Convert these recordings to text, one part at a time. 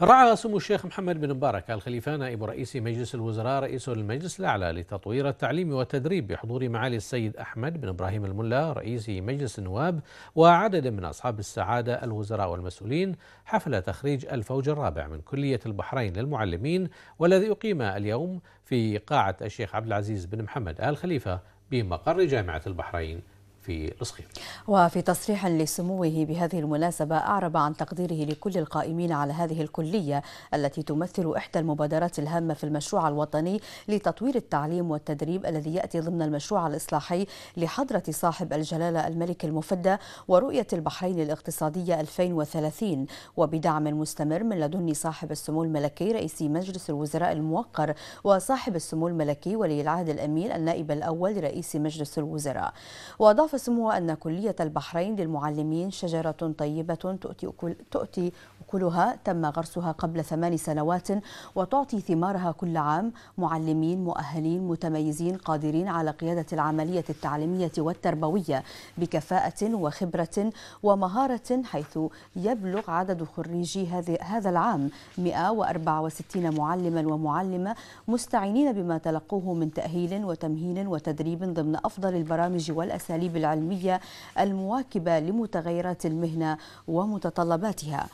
رعى سمو الشيخ محمد بن مبارك الخليفة نائب رئيس مجلس الوزراء رئيس المجلس الأعلى لتطوير التعليم والتدريب بحضور معالي السيد أحمد بن إبراهيم الملا رئيس مجلس النواب وعدد من أصحاب السعادة الوزراء والمسؤولين حفل تخريج الفوج الرابع من كلية البحرين للمعلمين والذي أقيم اليوم في قاعة الشيخ عبد العزيز بن محمد آل خليفة بمقر جامعة البحرين في الصغير وفي تصريح لسموه بهذه المناسبة أعرب عن تقديره لكل القائمين على هذه الكلية التي تمثل إحدى المبادرات الهامة في المشروع الوطني لتطوير التعليم والتدريب الذي يأتي ضمن المشروع الإصلاحي لحضرة صاحب الجلالة الملك المفدى ورؤية البحرين الاقتصادية 2030 وبدعم مستمر من لدن صاحب السمو الملكي رئيس مجلس الوزراء الموقر وصاحب السمو الملكي ولي العهد الأمين النائب الأول لرئيس مجلس الوزراء وأضاف أضاف سموه أن كلية البحرين للمعلمين شجرة طيبة تؤتي, أكل تؤتي أكلها تم غرسها قبل ثمان سنوات وتعطي ثمارها كل عام معلمين مؤهلين متميزين قادرين على قيادة العملية التعليمية والتربوية بكفاءة وخبرة ومهارة حيث يبلغ عدد خريجي هذا العام 164 معلما ومعلمة مستعينين بما تلقوه من تأهيل وتمهيل وتدريب ضمن أفضل البرامج والأساليب العلمية المواكبة لمتغيرات المهنة ومتطلباتها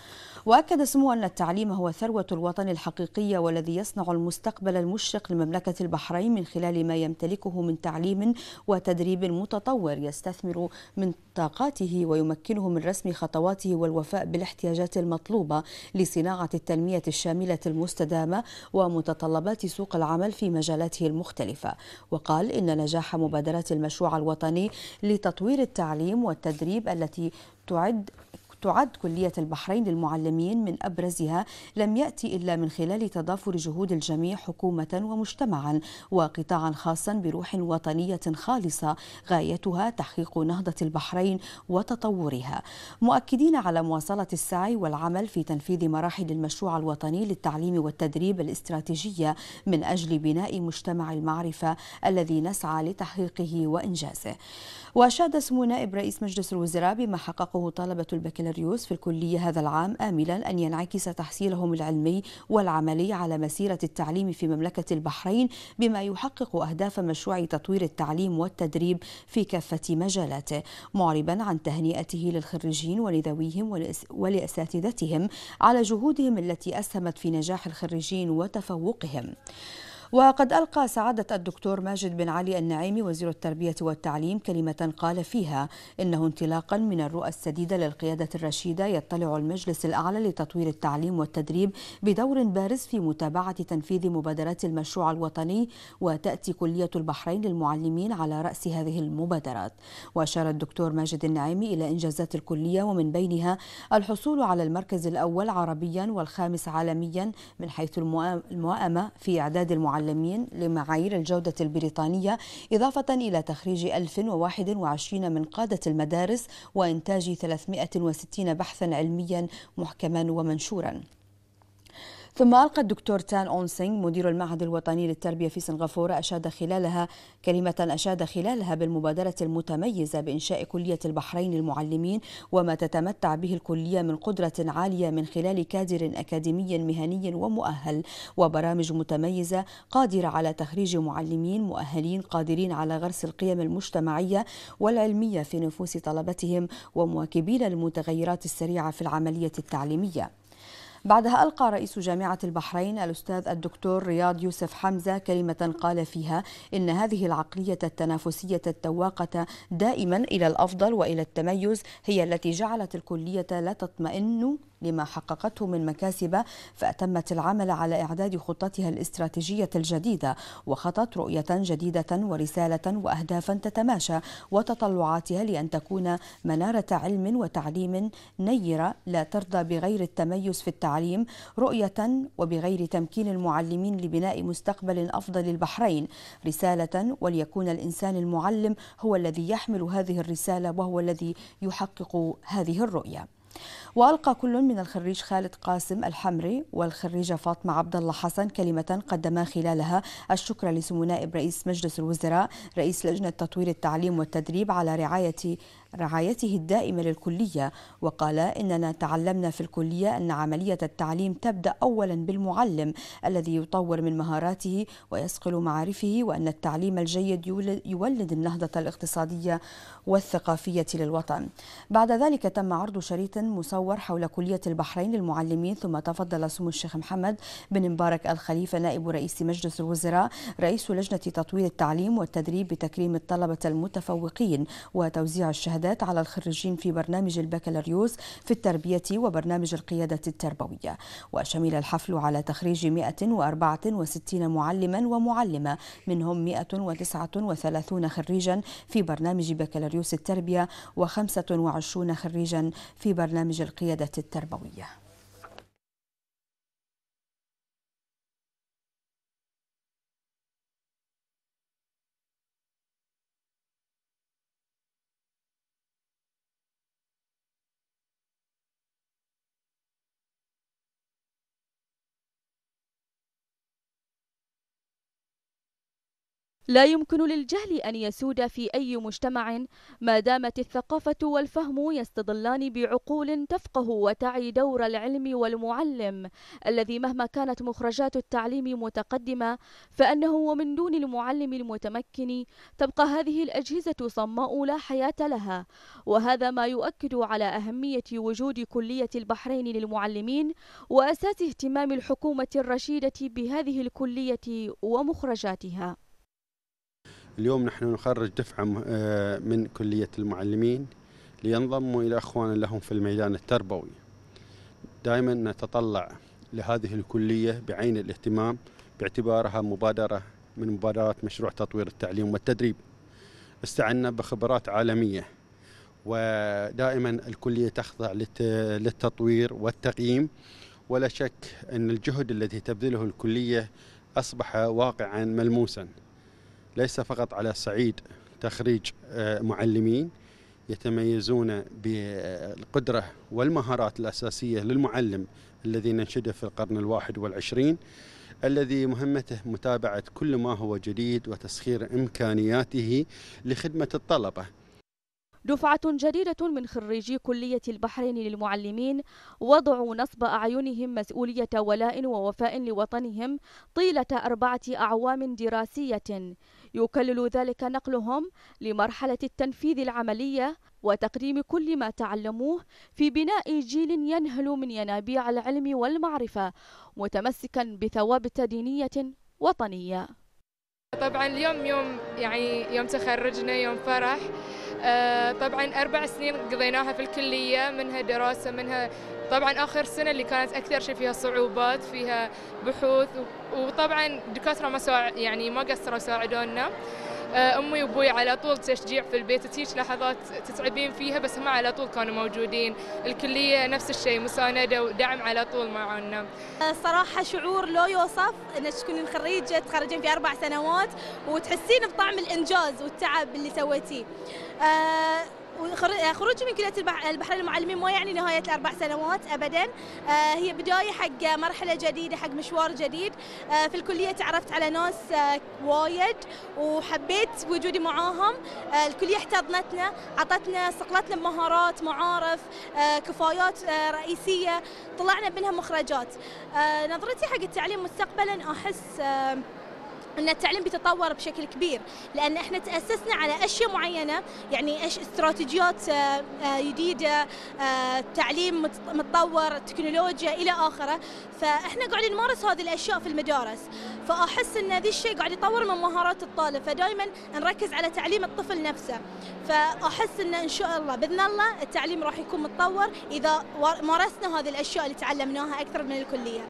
وأكد سمو أن التعليم هو ثروة الوطن الحقيقية والذي يصنع المستقبل المشرق لمملكة البحرين من خلال ما يمتلكه من تعليم وتدريب متطور يستثمر من طاقاته ويمكنه من رسم خطواته والوفاء بالاحتياجات المطلوبة لصناعة التنمية الشاملة المستدامة ومتطلبات سوق العمل في مجالاته المختلفة وقال إن نجاح مبادرات المشروع الوطني لتطوير التعليم والتدريب التي تعد تعد كلية البحرين للمعلمين من أبرزها لم يأتي إلا من خلال تضافر جهود الجميع حكومة ومجتمعا وقطاعا خاصا بروح وطنية خالصة غايتها تحقيق نهضة البحرين وتطورها مؤكدين على مواصلة السعي والعمل في تنفيذ مراحل المشروع الوطني للتعليم والتدريب الاستراتيجية من أجل بناء مجتمع المعرفة الذي نسعى لتحقيقه وإنجازه وأشاد اسم نائب رئيس مجلس الوزراء بما حققه طلبة البكالوريوس البكالوريوس في الكلية هذا العام آملا أن ينعكس تحصيلهم العلمي والعملي على مسيرة التعليم في مملكة البحرين بما يحقق أهداف مشروع تطوير التعليم والتدريب في كافة مجالاته معربا عن تهنئته للخريجين ولذويهم ولأساتذتهم على جهودهم التي أسهمت في نجاح الخريجين وتفوقهم وقد ألقى سعادة الدكتور ماجد بن علي النعيمي وزير التربية والتعليم كلمة قال فيها إنه انطلاقا من الرؤى السديدة للقيادة الرشيدة يطلع المجلس الأعلى لتطوير التعليم والتدريب بدور بارز في متابعة تنفيذ مبادرات المشروع الوطني وتأتي كلية البحرين للمعلمين على رأس هذه المبادرات وأشار الدكتور ماجد النعيمي إلى إنجازات الكلية ومن بينها الحصول على المركز الأول عربيا والخامس عالميا من حيث الموائمة في إعداد المعلمين المعلمين لمعايير الجودة البريطانية إضافة إلى تخريج 1021 من قادة المدارس وإنتاج 360 بحثا علميا محكما ومنشورا ثم ألقى الدكتور تان أون سينغ مدير المعهد الوطني للتربية في سنغافورة أشاد خلالها كلمة أشاد خلالها بالمبادرة المتميزة بإنشاء كلية البحرين للمعلمين وما تتمتع به الكلية من قدرة عالية من خلال كادر أكاديمي مهني ومؤهل وبرامج متميزة قادرة على تخريج معلمين مؤهلين قادرين على غرس القيم المجتمعية والعلمية في نفوس طلبتهم ومواكبين المتغيرات السريعة في العملية التعليمية بعدها ألقى رئيس جامعة البحرين الأستاذ الدكتور رياض يوسف حمزة كلمة قال فيها إن هذه العقلية التنافسية التواقة دائما إلى الأفضل وإلى التميز هي التي جعلت الكلية لا تطمئن لما حققته من مكاسب فأتمت العمل على إعداد خطتها الاستراتيجية الجديدة وخطت رؤية جديدة ورسالة وأهدافا تتماشى وتطلعاتها لأن تكون منارة علم وتعليم نيرة لا ترضى بغير التميز في التعليم التعليم رؤية وبغير تمكين المعلمين لبناء مستقبل أفضل للبحرين رسالة وليكون الإنسان المعلم هو الذي يحمل هذه الرسالة وهو الذي يحقق هذه الرؤية وألقى كل من الخريج خالد قاسم الحمري والخريجة فاطمة عبد الله حسن كلمة قدما خلالها الشكر لسمو نائب رئيس مجلس الوزراء رئيس لجنة تطوير التعليم والتدريب على رعاية رعايته الدائمة للكلية وقال إننا تعلمنا في الكلية أن عملية التعليم تبدأ أولا بالمعلم الذي يطور من مهاراته ويصقل معارفه وأن التعليم الجيد يولد النهضة الاقتصادية والثقافية للوطن بعد ذلك تم عرض شريط مصور حول كلية البحرين للمعلمين ثم تفضل سمو الشيخ محمد بن مبارك الخليفة نائب رئيس مجلس الوزراء رئيس لجنة تطوير التعليم والتدريب بتكريم الطلبة المتفوقين وتوزيع الشهادات المشاهدات على الخريجين في برنامج البكالوريوس في التربية وبرنامج القيادة التربوية وشمل الحفل على تخريج 164 معلما ومعلمة منهم 139 خريجا في برنامج بكالوريوس التربية و25 خريجا في برنامج القيادة التربوية لا يمكن للجهل أن يسود في أي مجتمع ما دامت الثقافة والفهم يستظلان بعقول تفقه وتعي دور العلم والمعلم الذي مهما كانت مخرجات التعليم متقدمة فأنه ومن دون المعلم المتمكن تبقى هذه الأجهزة صماء لا حياة لها وهذا ما يؤكد على أهمية وجود كلية البحرين للمعلمين وأساس اهتمام الحكومة الرشيدة بهذه الكلية ومخرجاتها اليوم نحن نخرج دفعة آه، من كلية المعلمين لينضموا إلى أخوان لهم في الميدان التربوي دائما نتطلع لهذه الكلية بعين الاهتمام باعتبارها مبادرة من مبادرات مشروع تطوير التعليم والتدريب استعنا بخبرات عالمية ودائما الكلية تخضع للتطوير والتقييم ولا شك أن الجهد الذي تبذله الكلية أصبح واقعا ملموسا ليس فقط على صعيد تخريج آه، معلمين يتميزون بالقدرة والمهارات الأساسية للمعلم الذي ننشده في القرن الواحد والعشرين الذي مهمته متابعة كل ما هو جديد وتسخير إمكانياته لخدمة الطلبة دفعة جديدة من خريجي كلية البحرين للمعلمين وضعوا نصب أعينهم مسؤولية ولاء ووفاء لوطنهم طيلة أربعة أعوام دراسية يكلل ذلك نقلهم لمرحلة التنفيذ العملية وتقديم كل ما تعلموه في بناء جيل ينهل من ينابيع العلم والمعرفة متمسكا بثوابت دينية وطنية طبعا اليوم يوم يعني يوم تخرجنا يوم فرح آه، طبعا اربع سنين قضيناها في الكليه منها دراسه منها طبعا اخر سنه اللي كانت اكثر شيء فيها صعوبات فيها بحوث وطبعا دكاتره ما يعني ما قصروا ساعدونا آه، امي وابوي على طول تشجيع في البيت هيك لحظات تتعبين فيها بس هم على طول كانوا موجودين الكليه نفس الشيء مسانده ودعم على طول معنا آه، صراحه شعور لا يوصف انك تكونين خريجه تخرجين في اربع سنوات وتحسين بطعم الانجاز والتعب اللي سويتيه آه، وخروجي آه، من كليه البحر المعلمين ما يعني نهايه الاربع سنوات ابدا آه، هي بدايه حق مرحله جديده حق مشوار جديد آه، في الكليه تعرفت على ناس وايد وحبيت وجودي معاهم الكليه احتضنتنا عطتنا صقلتنا بمهارات معارف كفايات رئيسيه طلعنا منها مخرجات نظرتي حق التعليم مستقبلا احس ان التعليم بيتطور بشكل كبير لان احنا تاسسنا على اشياء معينه يعني ايش استراتيجيات آه، آه، جديده آه، تعليم متطور تكنولوجيا الى اخره فاحنا قاعدين نمارس هذه الاشياء في المدارس فاحس ان هذا الشيء قاعد يطور من مهارات الطالب فدائما نركز على تعليم الطفل نفسه فاحس ان ان شاء الله باذن الله التعليم راح يكون متطور اذا مارسنا هذه الاشياء اللي تعلمناها اكثر من الكليه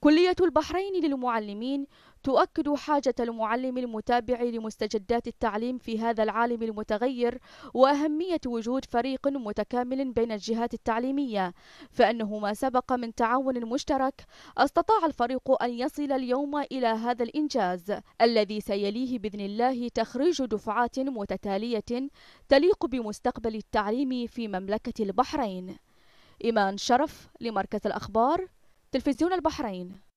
كلية البحرين للمعلمين تؤكد حاجة المعلم المتابع لمستجدات التعليم في هذا العالم المتغير وأهمية وجود فريق متكامل بين الجهات التعليمية فأنه ما سبق من تعاون مشترك استطاع الفريق أن يصل اليوم إلى هذا الإنجاز الذي سيليه بإذن الله تخريج دفعات متتالية تليق بمستقبل التعليم في مملكة البحرين إيمان شرف لمركز الأخبار تلفزيون البحرين